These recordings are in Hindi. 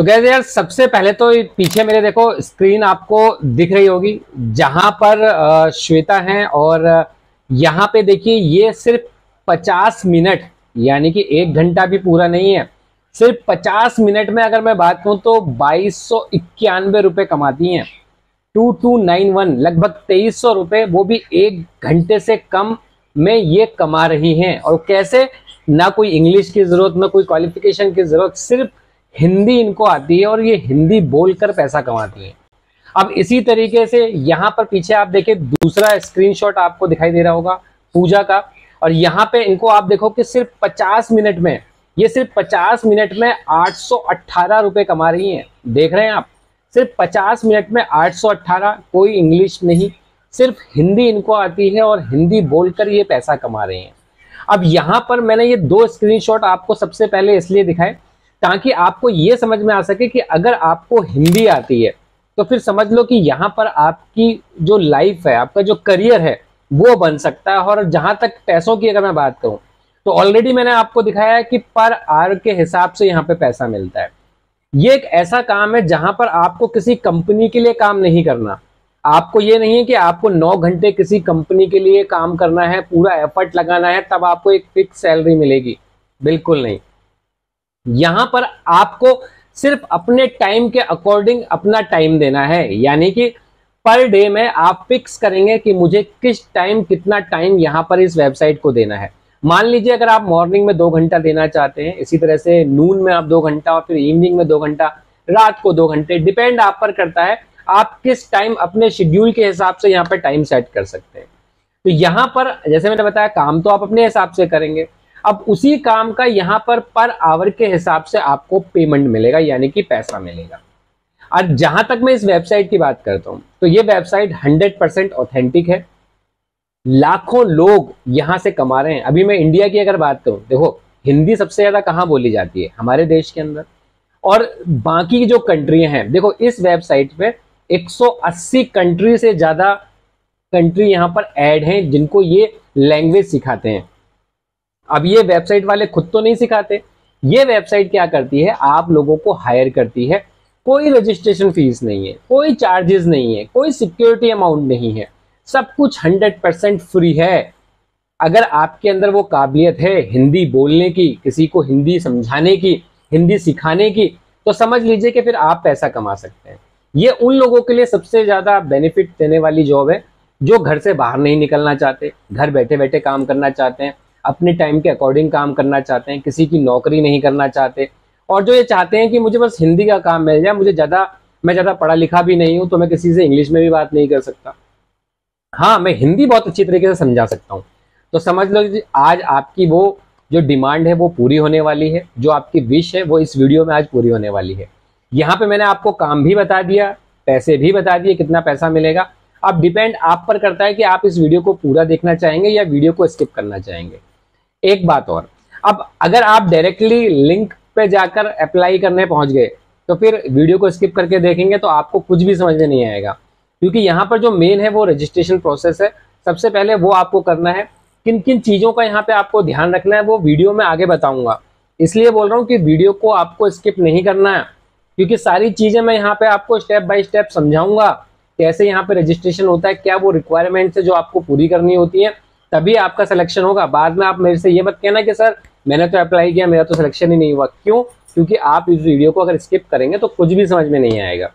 तो गैस यार सबसे पहले तो पीछे मेरे देखो स्क्रीन आपको दिख रही होगी जहां पर श्वेता हैं और यहां पे देखिए ये सिर्फ 50 मिनट यानी कि एक घंटा भी पूरा नहीं है सिर्फ 50 मिनट में अगर मैं बात करूं तो बाईस सौ इक्यानवे रुपये कमाती हैं टू टू नाइन वन लगभग तेईस सौ रुपये वो भी एक घंटे से कम में ये कमा रही हैं और कैसे ना कोई इंग्लिश की ज़रूरत ना कोई क्वालिफिकेशन की ज़रूरत सिर्फ हिंदी इनको आती है और ये हिंदी बोलकर पैसा कमाती है अब इसी तरीके से यहां पर पीछे आप देखें दूसरा स्क्रीनशॉट आपको दिखाई दे रहा होगा पूजा का और यहाँ पे इनको आप देखो कि सिर्फ 50 मिनट में ये सिर्फ 50 मिनट में आठ रुपए कमा रही हैं देख रहे हैं आप सिर्फ 50 मिनट में 818 कोई इंग्लिश नहीं सिर्फ हिंदी इनको आती है और हिंदी बोलकर ये पैसा कमा रहे हैं अब यहां पर मैंने ये दो स्क्रीनशॉट आपको सबसे पहले इसलिए दिखाए ताकि आपको ये समझ में आ सके कि अगर आपको हिंदी आती है तो फिर समझ लो कि यहाँ पर आपकी जो लाइफ है आपका जो करियर है वो बन सकता है और जहां तक पैसों की अगर मैं बात करूं तो ऑलरेडी मैंने आपको दिखाया है कि पर आर के हिसाब से यहाँ पे पैसा मिलता है ये एक ऐसा काम है जहां पर आपको किसी कंपनी के लिए काम नहीं करना आपको ये नहीं है कि आपको नौ घंटे किसी कंपनी के लिए काम करना है पूरा एफर्ट लगाना है तब आपको एक फिक्स सैलरी मिलेगी बिल्कुल नहीं यहां पर आपको सिर्फ अपने टाइम के अकॉर्डिंग अपना टाइम देना है यानी कि पर डे में आप फिक्स करेंगे कि मुझे किस टाइम कितना टाइम यहां पर इस वेबसाइट को देना है मान लीजिए अगर आप मॉर्निंग में दो घंटा देना चाहते हैं इसी तरह से नून में आप दो घंटा और फिर इवनिंग में दो घंटा रात को दो घंटे डिपेंड आप पर करता है आप किस टाइम अपने शेड्यूल के हिसाब से यहाँ पर टाइम सेट कर सकते हैं तो यहां पर जैसे मैंने बताया काम तो आप अपने हिसाब से करेंगे अब उसी काम का यहां पर पर आवर के हिसाब से आपको पेमेंट मिलेगा यानी कि पैसा मिलेगा और जहां तक मैं इस वेबसाइट की बात करता हूं तो ये वेबसाइट 100 परसेंट ऑथेंटिक है लाखों लोग यहां से कमा रहे हैं अभी मैं इंडिया की अगर बात करूं देखो हिंदी सबसे ज़्यादा कहां बोली जाती है हमारे देश के अंदर और बाकी जो कंट्रियाँ हैं देखो इस वेबसाइट पे 180 कंट्री से ज़्यादा कंट्री यहां पर ऐड हैं जिनको ये लैंग्वेज सिखाते हैं अब ये वेबसाइट वाले खुद तो नहीं सिखाते ये वेबसाइट क्या करती है आप लोगों को हायर करती है कोई रजिस्ट्रेशन फीस नहीं है कोई चार्जेस नहीं है कोई सिक्योरिटी अमाउंट नहीं है सब कुछ हंड्रेड परसेंट फ्री है अगर आपके अंदर वो काबिलियत है हिंदी बोलने की किसी को हिंदी समझाने की हिंदी सिखाने की तो समझ लीजिए कि फिर आप पैसा कमा सकते हैं ये उन लोगों के लिए सबसे ज़्यादा बेनिफिट देने वाली जॉब है जो घर से बाहर नहीं निकलना चाहते घर बैठे बैठे काम करना चाहते हैं अपने टाइम के अकॉर्डिंग काम करना चाहते हैं किसी की नौकरी नहीं करना चाहते और जो ये चाहते हैं कि मुझे बस हिंदी का काम मिल जाए मुझे ज़्यादा मैं ज़्यादा पढ़ा लिखा भी नहीं हूँ तो मैं किसी से इंग्लिश में भी बात नहीं कर सकता हाँ मैं हिंदी बहुत अच्छी तरीके से समझा सकता हूँ तो समझ लो आज आपकी वो जो डिमांड है वो पूरी होने वाली है जो आपकी विश है वो इस वीडियो में आज पूरी होने वाली है यहाँ पे मैंने आपको काम भी बता दिया पैसे भी बता दिए कितना पैसा मिलेगा अब डिपेंड आप पर करता है कि आप इस वीडियो को पूरा देखना चाहेंगे या वीडियो को स्किप करना चाहेंगे एक बात और अब अगर आप डायरेक्टली लिंक पे जाकर अप्लाई करने पहुंच गए तो फिर वीडियो को स्किप करके देखेंगे तो आपको कुछ भी समझ में नहीं आएगा क्योंकि यहाँ पर जो मेन है वो रजिस्ट्रेशन प्रोसेस है सबसे पहले वो आपको करना है किन किन चीज़ों का यहाँ पे आपको ध्यान रखना है वो वीडियो में आगे बताऊंगा इसलिए बोल रहा हूँ कि वीडियो को आपको स्किप नहीं करना है क्योंकि सारी चीज़ें मैं यहाँ पे आपको स्टेप बाय स्टेप समझाऊंगा कैसे यहाँ पे रजिस्ट्रेशन होता है क्या वो रिक्वायरमेंट्स है जो आपको पूरी करनी होती है तभी आपका सिलेक्शन होगा बाद में आप मेरे से ये मत कहना कि सर मैंने तो अप्लाई किया मेरा तो सिलेक्शन ही नहीं हुआ क्यों क्योंकि आप इस वीडियो को अगर स्किप करेंगे तो कुछ भी समझ में नहीं आएगा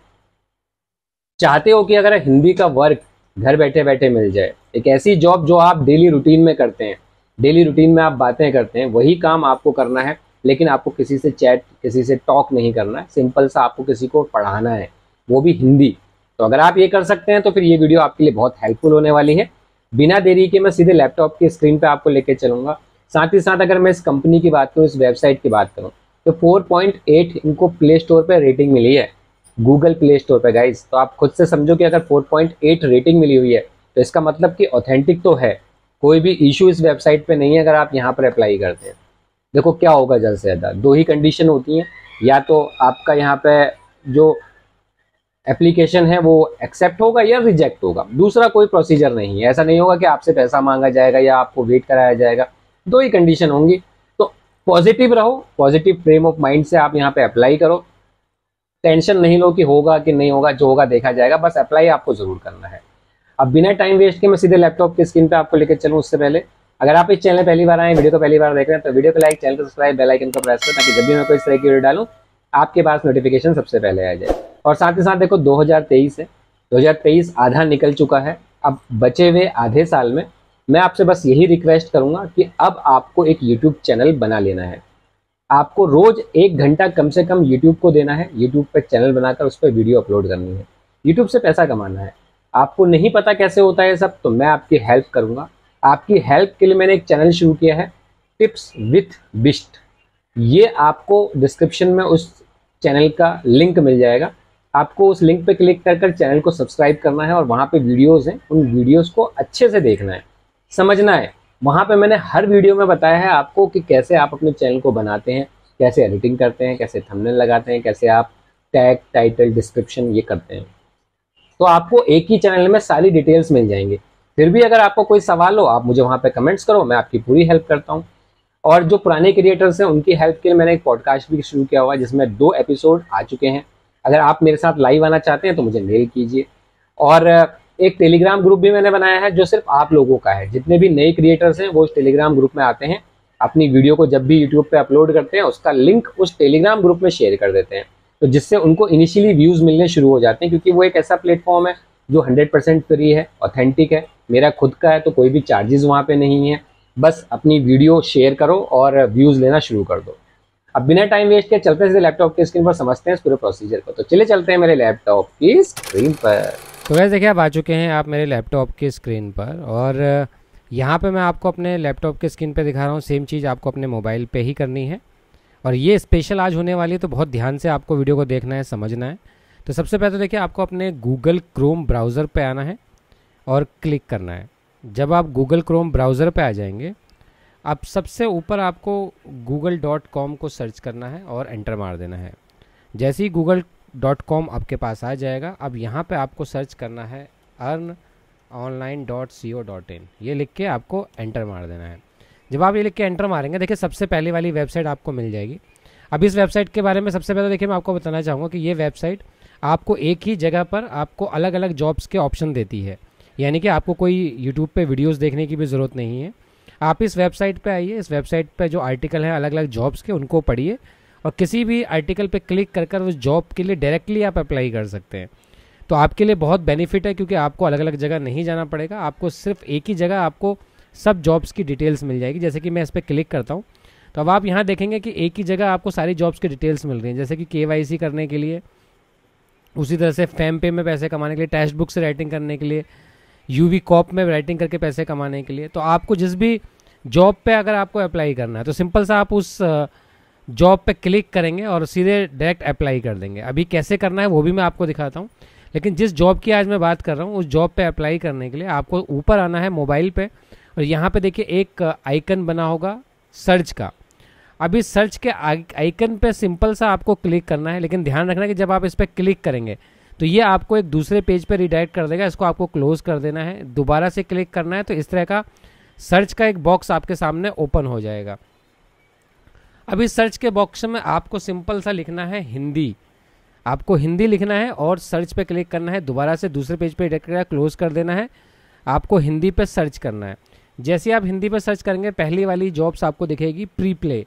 चाहते हो कि अगर हिंदी का वर्क घर बैठे बैठे मिल जाए एक ऐसी जॉब जो आप डेली रूटीन में करते हैं डेली रूटीन में आप बातें करते हैं वही काम आपको करना है लेकिन आपको किसी से चैट किसी से टॉक नहीं करना है सिंपल सा आपको किसी को पढ़ाना है वो भी हिंदी तो अगर आप ये कर सकते हैं तो फिर ये वीडियो आपके लिए बहुत हेल्पफुल होने वाली है बिना देरी के मैं सीधे लैपटॉप की स्क्रीन पे आपको लेके चलूंगा साथ ही साथ अगर मैं इस कंपनी की बात करूँ इस वेबसाइट की बात करूँ तो 4.8 इनको प्ले स्टोर पर रेटिंग मिली है गूगल प्ले स्टोर पर गाइज तो आप खुद से समझो कि अगर 4.8 रेटिंग मिली हुई है तो इसका मतलब कि ऑथेंटिक तो है कोई भी इशू इस वेबसाइट पे नहीं है अगर आप यहाँ पर अप्लाई करते हैं देखो क्या होगा जल्द से ज़्यादा दो ही कंडीशन होती हैं या तो आपका यहाँ पे जो एप्लीकेशन है वो एक्सेप्ट होगा या रिजेक्ट होगा दूसरा कोई प्रोसीजर नहीं है ऐसा नहीं होगा कि आपसे पैसा मांगा जाएगा या आपको वेट कराया जाएगा दो ही कंडीशन होंगी तो पॉजिटिव रहो पॉजिटिव फ्रेम ऑफ माइंड से आप यहाँ पे अप्लाई करो टेंशन नहीं लो कि होगा कि नहीं होगा जो होगा देखा जाएगा बस अप्लाई आपको ज़रूर करना है अब बिना टाइम वेस्ट के मैं सीधे लैपटॉप की स्क्रीन पर आपको लेकर चलूँ उससे पहले अगर आप इस चैनल पहली बार आए वीडियो को पहली बार देख रहे हैं तो वीडियो को लाइक चैनल को सब्सक्राइब बेलाइकन को प्रेस करें ताकि जब भी मैं कोई इस तरह की वीडियो डालूँ आपके पास नोटिफिकेशन सबसे पहले आ जाए और साथ ही साथ देखो 2023 है 2023 आधा निकल चुका है अब बचे हुए आधे साल में मैं आपसे बस यही रिक्वेस्ट करूंगा कि अब आपको एक यूट्यूब चैनल बना लेना है आपको रोज एक घंटा कम से कम यूट्यूब को देना है यूट्यूब पर चैनल बनाकर उस पर वीडियो अपलोड करनी है यूट्यूब से पैसा कमाना है आपको नहीं पता कैसे होता है सब तो मैं आपकी हेल्प करूंगा आपकी हेल्प के लिए मैंने एक चैनल शुरू किया है टिप्स विथ बिस्ट ये आपको डिस्क्रिप्शन में उस चैनल का लिंक मिल जाएगा आपको उस लिंक पे क्लिक कर कर चैनल को सब्सक्राइब करना है और वहाँ पे वीडियोस हैं उन वीडियोस को अच्छे से देखना है समझना है वहाँ पे मैंने हर वीडियो में बताया है आपको कि कैसे आप अपने चैनल को बनाते हैं कैसे एडिटिंग करते हैं कैसे थंबनेल लगाते हैं कैसे आप टैग टाइटल डिस्क्रिप्शन ये करते हैं तो आपको एक ही चैनल में सारी डिटेल्स मिल जाएंगे फिर भी अगर आपको कोई सवाल हो आप मुझे वहाँ पर कमेंट्स करो मैं आपकी पूरी हेल्प करता हूँ और जो पुराने क्रिएटर्स हैं उनकी हेल्प के लिए मैंने एक पॉडकास्ट भी शुरू किया हुआ है जिसमें दो एपिसोड आ चुके हैं अगर आप मेरे साथ लाइव आना चाहते हैं तो मुझे मेल कीजिए और एक टेलीग्राम ग्रुप भी मैंने बनाया है जो सिर्फ आप लोगों का है जितने भी नए क्रिएटर्स हैं वो उस टेलीग्राम ग्रुप में आते हैं अपनी वीडियो को जब भी यूट्यूब पे अपलोड करते हैं उसका लिंक उस टेलीग्राम ग्रुप में शेयर कर देते हैं तो जिससे उनको इनिशियली व्यूज़ मिलने शुरू हो जाते हैं क्योंकि वो एक ऐसा प्लेटफॉर्म है जो हंड्रेड परसेंट फ्री है ऑथेंटिक है मेरा खुद का है तो कोई भी चार्जेस वहाँ पर नहीं है बस अपनी वीडियो शेयर करो और व्यूज़ लेना शुरू कर दो अब बिना टाइम वेस्ट के चलते सीधे लैपटॉप की स्क्रीन पर समझते हैं इस पूरे प्रोसीजर को तो चले चलते हैं मेरे लैपटॉप की स्क्रीन पर तो वैसे देखिए आप आ चुके हैं आप मेरे लैपटॉप की स्क्रीन पर और यहाँ पे मैं आपको अपने लैपटॉप के स्क्रीन पे दिखा रहा हूँ सेम चीज़ आपको अपने मोबाइल पे ही करनी है और ये स्पेशल आज होने वाली है तो बहुत ध्यान से आपको वीडियो को देखना है समझना है तो सबसे पहले तो देखिए आपको अपने गूगल क्रोम ब्राउज़र पे आना है और क्लिक करना है जब आप गूगल क्रोम ब्राउज़र पे आ जाएंगे अब सबसे ऊपर आपको गूगल डॉट कॉम को सर्च करना है और एंटर मार देना है जैसे ही गूगल डॉट कॉम आपके पास आ जाएगा अब यहाँ पे आपको सर्च करना है earn online dot C O dot in ये लिख के आपको एंटर मार देना है जब आप ये लिख के एंटर मारेंगे देखिए सबसे पहले वाली वेबसाइट आपको मिल जाएगी अब इस वेबसाइट के बारे में सबसे पहले देखिए मैं आपको बताना चाहूँगा कि ये वेबसाइट आपको एक ही जगह पर आपको अलग अलग जॉब्स के ऑप्शन देती है यानी कि आपको कोई यूट्यूब पे वीडियोस देखने की भी ज़रूरत नहीं है आप इस वेबसाइट पे आइए इस वेबसाइट पे जो आर्टिकल हैं अलग अलग जॉब्स के उनको पढ़िए और किसी भी आर्टिकल पे क्लिक कर कर उस जॉब के लिए डायरेक्टली आप अप्लाई कर सकते हैं तो आपके लिए बहुत बेनिफिट है क्योंकि आपको अलग अलग जगह नहीं जाना पड़ेगा आपको सिर्फ एक ही जगह आपको सब जॉब्स की डिटेल्स मिल जाएगी जैसे कि मैं इस पर क्लिक करता हूँ तो अब आप यहाँ देखेंगे कि एक ही जगह आपको सारी जॉब्स की डिटेल्स मिल रही हैं जैसे कि के करने के लिए उसी तरह से फैम पे में पैसे कमाने के लिए टेक्स्ट बुक से राइटिंग करने के लिए यूवी कॉप में राइटिंग करके पैसे कमाने के लिए तो आपको जिस भी जॉब पे अगर आपको अप्लाई करना है तो सिंपल सा आप उस जॉब पे क्लिक करेंगे और सीधे डायरेक्ट अप्लाई कर देंगे अभी कैसे करना है वो भी मैं आपको दिखाता हूँ लेकिन जिस जॉब की आज मैं बात कर रहा हूँ उस जॉब पे अप्लाई करने के लिए आपको ऊपर आना है मोबाइल पे और यहाँ पे देखिए एक आइकन बना होगा सर्च का अभी सर्च के आइकन पे सिंपल सा आपको क्लिक करना है लेकिन ध्यान रखना है कि जब आप इस पर क्लिक करेंगे तो ये आपको एक दूसरे पेज पर रिडायरेक्ट कर देगा इसको आपको क्लोज कर देना है दोबारा से क्लिक करना है तो इस तरह का सर्च का एक बॉक्स आपके सामने ओपन हो जाएगा अब इस सर्च के बॉक्स में आपको सिंपल सा लिखना है हिंदी आपको हिंदी लिखना है और सर्च पे क्लिक करना है दोबारा से दूसरे पेज पे डायरेक्ट करना क्लोज कर देना है आपको हिंदी पे सर्च करना है जैसे आप हिंदी पे सर्च करेंगे पहली वाली जॉब्स आपको दिखेगी प्री प्ले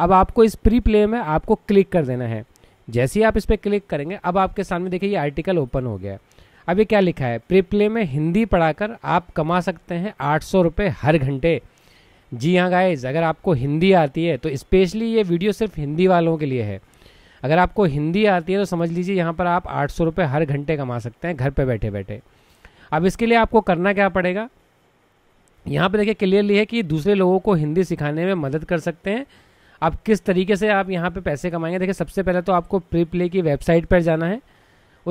अब आपको इस प्री प्ले में आपको क्लिक कर देना है जैसे ही आप इस पर क्लिक करेंगे अब आपके सामने देखिए ये आर्टिकल ओपन हो गया है अब ये क्या लिखा है प्रिप्ले में हिंदी पढ़ाकर आप कमा सकते हैं आठ सौ रुपये हर घंटे जी हाँ गाइज अगर आपको हिंदी आती है तो स्पेशली ये वीडियो सिर्फ हिंदी वालों के लिए है अगर आपको हिंदी आती है तो समझ लीजिए यहाँ पर आप आठ सौ रुपये हर घंटे कमा सकते हैं घर पर बैठे बैठे अब इसके लिए आपको करना क्या पड़ेगा यहाँ पर देखिए क्लियरली है कि दूसरे लोगों को हिंदी सिखाने में मदद कर सकते हैं आप किस तरीके से आप यहाँ पे पैसे कमाएंगे देखिए सबसे पहले तो आपको प्री प्ले की वेबसाइट पर जाना है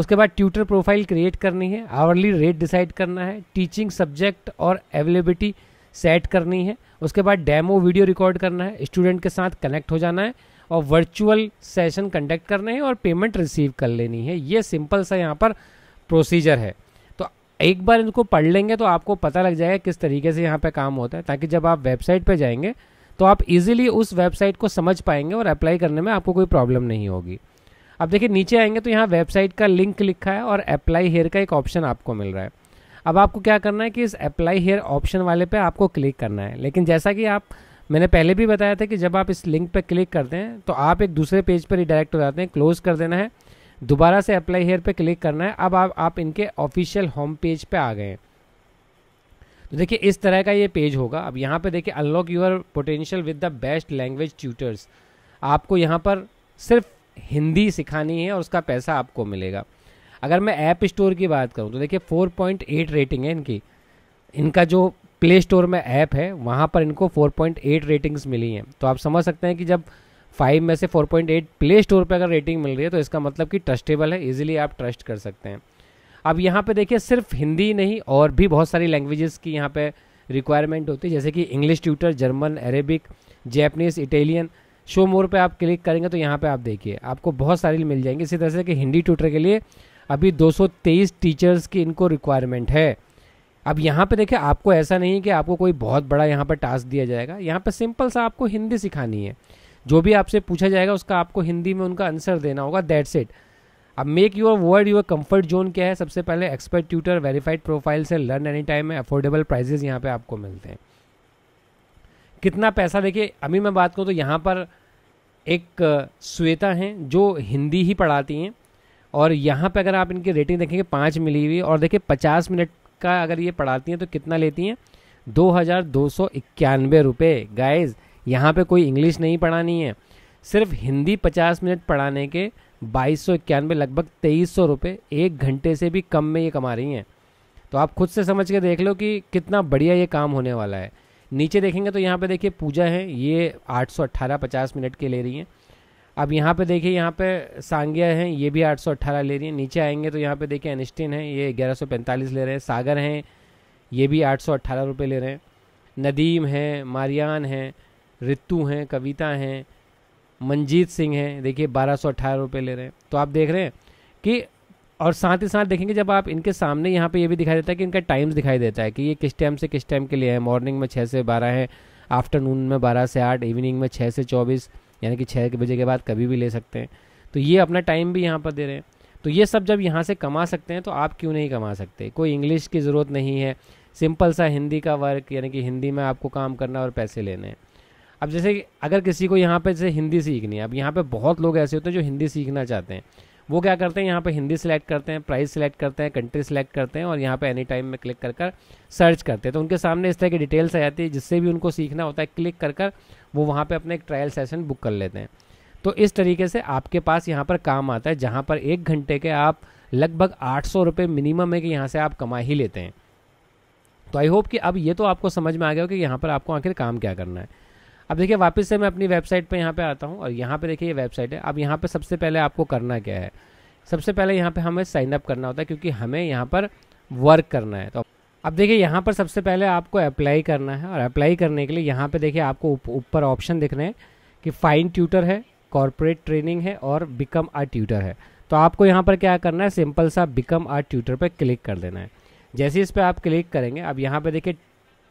उसके बाद ट्यूटर प्रोफाइल क्रिएट करनी है आवरली रेट डिसाइड करना है टीचिंग सब्जेक्ट और अवेलेबिलिटी सेट करनी है उसके बाद डेमो वीडियो रिकॉर्ड करना है स्टूडेंट के साथ कनेक्ट हो जाना है और वर्चुअल सेशन कंडक्ट करने हैं और पेमेंट रिसीव कर लेनी है ये सिंपल सा यहाँ पर प्रोसीजर है तो एक बार इनको पढ़ लेंगे तो आपको पता लग जाएगा किस तरीके से यहाँ पे काम होता है ताकि जब आप वेबसाइट पे जाएंगे तो आप इजीली उस वेबसाइट को समझ पाएंगे और अप्लाई करने में आपको कोई प्रॉब्लम नहीं होगी अब देखिए नीचे आएंगे तो यहाँ वेबसाइट का लिंक लिखा है और अप्लाई हेयर का एक ऑप्शन आपको मिल रहा है अब आपको क्या करना है कि इस अप्लाई हेयर ऑप्शन वाले पे आपको क्लिक करना है लेकिन जैसा कि आप मैंने पहले भी बताया था कि जब आप इस लिंक पर क्लिक करते हैं तो आप एक दूसरे पेज पर रिडायरेक्ट हो जाते हैं क्लोज़ कर देना है दोबारा से अप्लाई हेयर पर क्लिक करना है अब आप आप इनके ऑफिशियल होम पेज पर आ गए हैं तो देखिए इस तरह का ये पेज होगा अब यहाँ पे देखिए unlock your potential with the best language tutors आपको यहाँ पर सिर्फ हिंदी सिखानी है और उसका पैसा आपको मिलेगा अगर मैं ऐप स्टोर की बात करूँ तो देखिए 4.8 रेटिंग है इनकी इनका जो प्ले स्टोर में ऐप है वहाँ पर इनको 4.8 रेटिंग्स मिली हैं तो आप समझ सकते हैं कि जब 5 में से 4.8 प्ले स्टोर पर अगर रेटिंग मिल रही है तो इसका मतलब कि ट्रस्टेबल है इजीली आप ट्रस्ट कर सकते हैं अब यहाँ पे देखिए सिर्फ हिंदी नहीं और भी बहुत सारी लैंग्वेजेस की यहाँ पे रिक्वायरमेंट होती है जैसे कि English tutor German Arabic Japanese Italian show more पे आप क्लिक करेंगे तो यहाँ पे आप देखिए आपको बहुत सारी मिल जाएंगी इसी तरह से कि हिंदी ट्यूटर के लिए अभी 223 टीचर्स की इनको रिक्वायरमेंट है अब यहाँ पे देखिए आपको ऐसा नहीं कि आपको कोई बहुत बड़ा यहाँ पर टास्क दिया जाएगा यहाँ पर सिंपल सा आपको हिंदी सिखानी है जो भी आपसे पूछा जाएगा उसका आपको हिंदी में उनका आंसर देना होगा दैट्स इट अब make your world your comfort zone क्या है सबसे पहले एक्सपर्ट ट्यूटर वेरीफाइड प्रोफाइल से लर्न एनी टाइम में अफोर्डेबल प्राइजेज यहाँ पे आपको मिलते हैं कितना पैसा देखिए अभी मैं बात करूँ तो यहाँ पर एक श्वेता हैं जो हिंदी ही पढ़ाती हैं और यहाँ पे अगर आप इनकी रेटिंग देखेंगे पाँच मिली हुई और देखिए पचास मिनट का अगर ये पढ़ाती हैं तो कितना लेती हैं दो हज़ार दो सौ इक्यानवे रुपये गाइज यहाँ पर कोई इंग्लिश नहीं पढ़ानी है सिर्फ हिंदी पचास मिनट पढ़ाने के बाईस सौ इक्यानवे लगभग तेईस सौ रुपये एक घंटे से भी कम में ये कमा रही हैं तो आप खुद से समझ के देख लो कि कितना बढ़िया ये काम होने वाला है नीचे देखेंगे तो यहाँ पे देखिए पूजा है ये आठ सौ अट्ठारह पचास मिनट के ले रही हैं अब यहाँ पे देखिए यहाँ पे सांगिया हैं ये भी आठ सौ अट्ठारह ले रही हैं नीचे आएंगे तो यहाँ पे देखिए एनिस्टिन है ये ग्यारह सौ पैंतालीस ले रहे हैं सागर हैं ये भी आठ सौ अट्ठारह रुपये ले रहे हैं नदीम हैं मारियान हैं रितु हैं कविता हैं मनजीत सिंह हैं देखिए बारह सौ अट्ठारह रुपये ले रहे हैं तो आप देख रहे हैं कि और साथ ही साथ देखेंगे जब आप इनके सामने यहाँ पे ये भी दिखाई देता है कि इनका टाइम्स दिखाई देता है कि ये किस टाइम से किस टाइम के लिए है मॉर्निंग में छः से बारह है आफ्टरनून में बारह से आठ इवनिंग में छः से चौबीस यानी कि छः बजे के बाद कभी भी ले सकते हैं तो ये अपना टाइम भी यहाँ पर दे रहे हैं तो ये सब जब यहाँ से कमा सकते हैं तो आप क्यों नहीं कमा सकते कोई इंग्लिश की ज़रूरत नहीं है सिंपल सा हिंदी का वर्क यानी कि हिंदी में आपको काम करना और पैसे लेने हैं अब जैसे अगर किसी को यहाँ पे जैसे हिंदी सीखनी है अब यहाँ पे बहुत लोग ऐसे होते हैं जो हिंदी सीखना चाहते हैं वो क्या करते हैं यहाँ पे हिंदी सिलेक्ट करते हैं प्राइस सेलेक्ट करते हैं कंट्री सेलेक्ट करते हैं और यहाँ पे एनी टाइम में क्लिक कर कर सर्च करते हैं तो उनके सामने इस तरह की डिटेल्स आ जाती है जिससे भी उनको सीखना होता है क्लिक कर कर वो वहाँ पर अपने एक ट्रायल सेशन बुक कर लेते हैं तो इस तरीके से आपके पास यहाँ पर काम आता है जहाँ पर एक घंटे के आप लगभग आठ सौ रुपये मिनिमम है कि यहाँ से आप कमा ही लेते हैं तो आई होप कि अब ये तो आपको समझ में आ गया हो कि यहाँ पर आपको आखिर काम क्या करना है अब देखिए वापस से मैं अपनी वेबसाइट पे यहाँ पे आता हूँ और यहाँ पे देखिए ये वेबसाइट है अब यहाँ पे सबसे पहले आपको करना क्या है सबसे पहले यहाँ पे हमें साइन अप करना होता है क्योंकि हमें यहाँ पर वर्क करना है तो अब देखिए यहाँ पर सबसे पहले आपको अप्लाई करना है और अप्लाई करने के लिए यहाँ पे देखिए आपको ऊपर ऑप्शन दिख रहे हैं कि फाइन ट्यूटर है कॉरपोरेट ट्रेनिंग है और बिकम आ ट्यूटर है तो आपको यहाँ पर क्या करना है सिंपल सा बिकम आ ट्यूटर पर क्लिक कर देना है जैसे इस पर आप क्लिक करेंगे अब यहाँ पर देखिए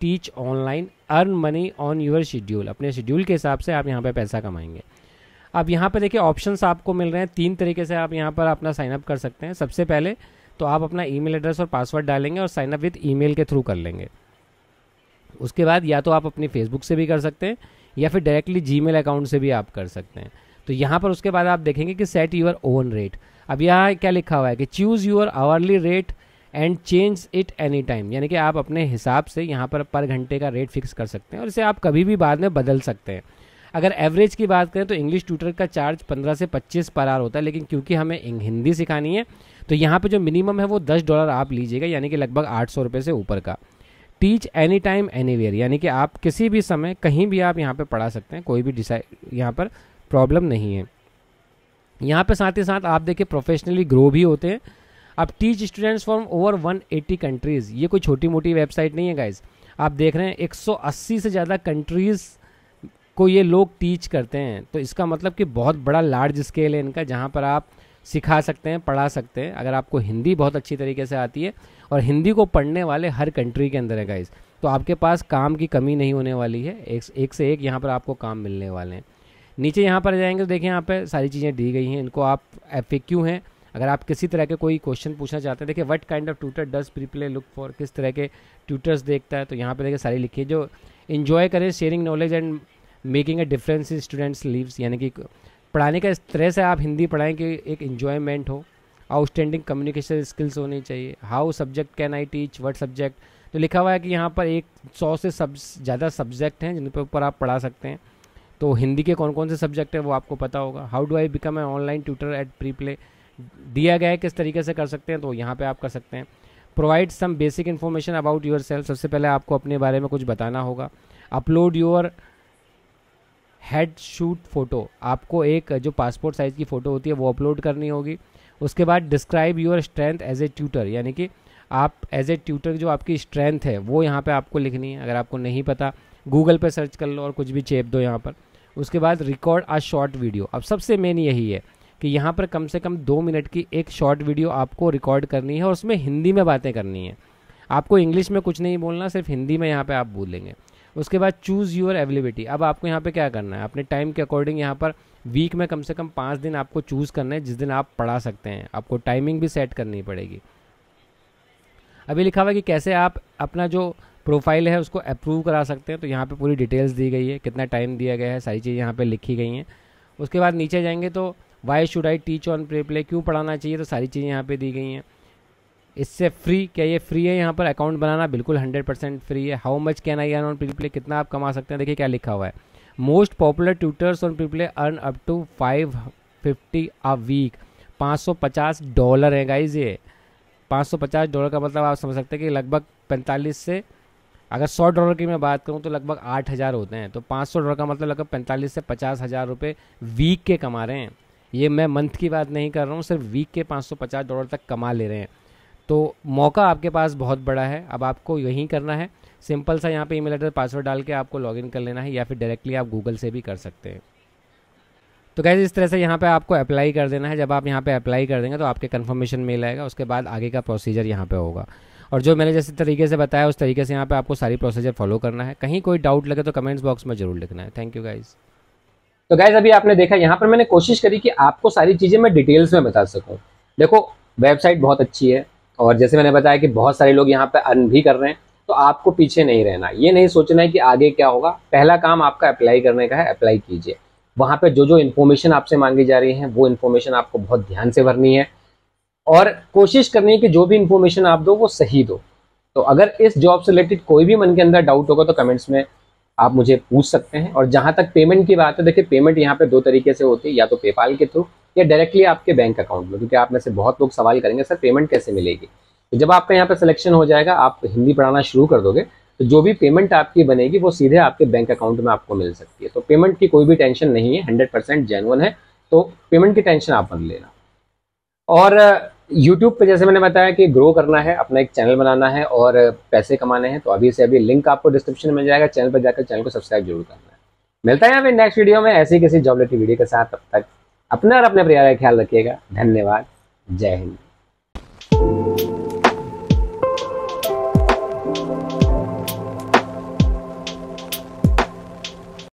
teach online earn money on your schedule अपने शेड्यूल के हिसाब से आप यहाँ पर पैसा कमाएंगे अब यहाँ पर देखिए ऑप्शंस आपको मिल रहे हैं तीन तरीके से आप यहाँ पर अपना साइनअप कर सकते हैं सबसे पहले तो आप अपना ईमेल एड्रेस और पासवर्ड डालेंगे और साइनअप विथ ईमेल के थ्रू कर लेंगे उसके बाद या तो आप अपनी फेसबुक से भी कर सकते हैं या फिर डायरेक्टली जी अकाउंट से भी आप कर सकते हैं तो यहाँ पर उसके बाद आप देखेंगे कि सेट यूर ओन रेट अब यहाँ क्या लिखा हुआ है कि choose your hourly rate and change it any time यानी कि आप अपने हिसाब से यहाँ पर पर घंटे का रेट फिक्स कर सकते हैं और इसे आप कभी भी बाद में बदल सकते हैं अगर एवरेज की बात करें तो इंग्लिश ट्यूटर का चार्ज 15 से 25 पर आर होता है लेकिन क्योंकि हमें हिंदी सिखानी है तो यहाँ पे जो मिनिमम है वो 10 डॉलर आप लीजिएगा यानी कि लगभग आठ सौ रुपये से ऊपर का teach any time anywhere यानी कि आप किसी भी समय कहीं भी आप यहाँ पर पढ़ा सकते हैं कोई भी डिसाइड यहाँ पर प्रॉब्लम नहीं है यहाँ पर साथ ही साथ आप देखिए प्रोफेशनली ग्रो भी होते हैं अब teach students from over 180 countries ये कोई छोटी मोटी वेबसाइट नहीं है गाइज आप देख रहे हैं 180 से ज़्यादा कंट्रीज़ को ये लोग टीच करते हैं तो इसका मतलब कि बहुत बड़ा लार्ज स्केल है इनका जहाँ पर आप सिखा सकते हैं पढ़ा सकते हैं अगर आपको हिंदी बहुत अच्छी तरीके से आती है और हिंदी को पढ़ने वाले हर कंट्री के अंदर है गाइज तो आपके पास काम की कमी नहीं होने वाली है एक, एक से एक यहाँ पर आपको काम मिलने वाले हैं नीचे यहाँ पर जाएंगे तो देखें यहाँ पर सारी चीज़ें दी गई हैं इनको आप एफ हैं अगर आप किसी तरह के कोई क्वेश्चन पूछना चाहते हैं देखिए what kind of tutor does Preply look for किस तरह के ट्यूटर्स देखता है तो यहाँ पे देखिए सारी लिखिए जो इन्जॉय करें sharing knowledge and making a difference in students lives यानी कि पढ़ाने का इस तरह से आप हिंदी पढ़ाएं कि एक इन्जॉयमेंट हो आउटस्टैंडिंग कम्युनिकेशन स्किल्स होनी चाहिए how subject can I teach what subject तो लिखा हुआ है कि यहाँ पर एक सौ से सब ज़्यादा सब्जेक्ट हैं जिन पर ऊपर आप पढ़ा सकते हैं तो हिंदी के कौन कौन से सब्जेक्ट हैं वो आपको पता होगा how do I become a online tutor at Preply दिया गया है किस तरीके से कर सकते हैं तो यहाँ पे आप कर सकते हैं provide some basic information about yourself सबसे पहले आपको अपने बारे में कुछ बताना होगा upload your headshot photo आपको एक जो पासपोर्ट साइज़ की फ़ोटो होती है वो अपलोड करनी होगी उसके बाद describe your strength as a tutor यानी कि आप एज ए ट्यूटर जो आपकी स्ट्रेंथ है वो यहाँ पे आपको लिखनी है अगर आपको नहीं पता गूगल पे सर्च कर लो और कुछ भी चेप दो यहाँ पर उसके बाद रिकॉर्ड आ शॉर्ट वीडियो अब सबसे मेन यही है कि यहाँ पर कम से कम दो मिनट की एक शॉर्ट वीडियो आपको रिकॉर्ड करनी है और उसमें हिंदी में बातें करनी है आपको इंग्लिश में कुछ नहीं बोलना सिर्फ हिंदी में यहाँ पर आप बोलेंगे उसके बाद चूज़ योर एवेलेबिलिटी अब आपको यहाँ पर क्या करना है अपने टाइम के अकॉर्डिंग यहाँ पर वीक में कम से कम पाँच दिन आपको चूज़ करना है जिस दिन आप पढ़ा सकते हैं आपको टाइमिंग भी सेट करनी पड़ेगी अभी लिखा हुआ है कि कैसे आप अपना जो प्रोफाइल है उसको अप्रूव करा सकते हैं तो यहाँ पे पूरी डिटेल्स दी गई है कितना टाइम दिया गया है सारी चीज़ें यहाँ पे लिखी गई हैं उसके बाद नीचे जाएंगे तो why should I teach on Preply क्यों पढ़ाना चाहिए तो सारी चीज़ें यहाँ पे दी गई हैं इससे फ्री क्या ये फ्री है यहाँ पर अकाउंट बनाना बिल्कुल हंड्रेड परसेंट फ्री है how much can I earn on Preply कितना आप कमा सकते हैं देखिए क्या लिखा हुआ है most popular tutors on Preply earn up to five fifty a week पाँच सौ पचास डॉलर है गाइज ये पाँच सौ पचास डॉलर का मतलब आप समझ सकते हैं कि लगभग पैंतालीस से अगर सौ डॉलर की मैं बात करूँ तो लगभग आठ हज़ार होते हैं तो पाँच सौ डॉलर का मतलब लगभग पैंतालीस से पचास हज़ार रुपये वीक के कमा रहे हैं ये मैं मंथ की बात नहीं कर रहा हूँ सिर्फ वीक के 550 डॉलर तक कमा ले रहे हैं तो मौका आपके पास बहुत बड़ा है अब आपको यही करना है सिंपल सा यहाँ पे ईमेल एड्रेस पासवर्ड डाल के आपको लॉगिन कर लेना है या फिर डायरेक्टली आप गूगल से भी कर सकते हैं तो कैसे इस तरह से यहाँ पे आपको अप्लाई कर देना है जब आप यहाँ पे अप्लाई कर देंगे तो आपके कंफर्मेशन मेल आएगा उसके बाद आगे का प्रोसीजर यहाँ पे होगा और जो मैंने जैसे तरीके से बताया उस तरीके से यहाँ पे आपको सारी प्रोसीजर फॉलो करना है कहीं कोई डाउट लगे तो कमेंट्स बॉक्स में जरूर लिखना है थैंक यू गाइज़ तो गैस अभी आपने देखा यहाँ पर मैंने कोशिश करी कि आपको सारी चीज़ें मैं डिटेल्स में बता सकूँ देखो वेबसाइट बहुत अच्छी है और जैसे मैंने बताया कि बहुत सारे लोग यहाँ पर अर्न भी कर रहे हैं तो आपको पीछे नहीं रहना ये नहीं सोचना है कि आगे क्या होगा पहला काम आपका अप्लाई करने का है अप्लाई कीजिए वहाँ पे जो जो इन्फॉर्मेशन आपसे मांगी जा रही है वो इन्फॉर्मेशन आपको बहुत ध्यान से भरनी है और कोशिश करनी है कि जो भी इन्फॉर्मेशन आप दो वो सही दो तो अगर इस जॉब से रिलेटेड कोई भी मन के अंदर डाउट होगा तो कमेंट्स में आप मुझे पूछ सकते हैं और जहाँ तक पेमेंट की बात है देखिए पेमेंट यहाँ पे दो तरीके से होती है या तो पेपाल के थ्रू या डायरेक्टली आपके बैंक अकाउंट में क्योंकि आप में से बहुत लोग सवाल करेंगे सर पेमेंट कैसे मिलेगी तो जब आपका यहाँ पे सिलेक्शन हो जाएगा आप हिंदी पढ़ाना शुरू कर दोगे तो जो भी पेमेंट आपकी बनेगी वो सीधे आपके बैंक अकाउंट में आपको मिल सकती है तो पेमेंट की कोई भी टेंशन नहीं है हंड्रेड परसेंट जेनुअन है तो पेमेंट की टेंशन आप बन लेना और यूट्यूब पे जैसे मैंने बताया कि ग्रो करना है अपना एक चैनल बनाना है और पैसे कमाने हैं तो अभी से अभी लिंक आपको डिस्क्रिप्शन में मिल जाएगा चैनल पर जाकर चैनल को सब्सक्राइब जरूर करना है मिलता है अभी नेक्स्ट वीडियो में ऐसी किसी जॉब रिलेटेड वीडियो के साथ तब तक अपना और अपने परिवार का ख्याल रखिएगा धन्यवाद जय हिंद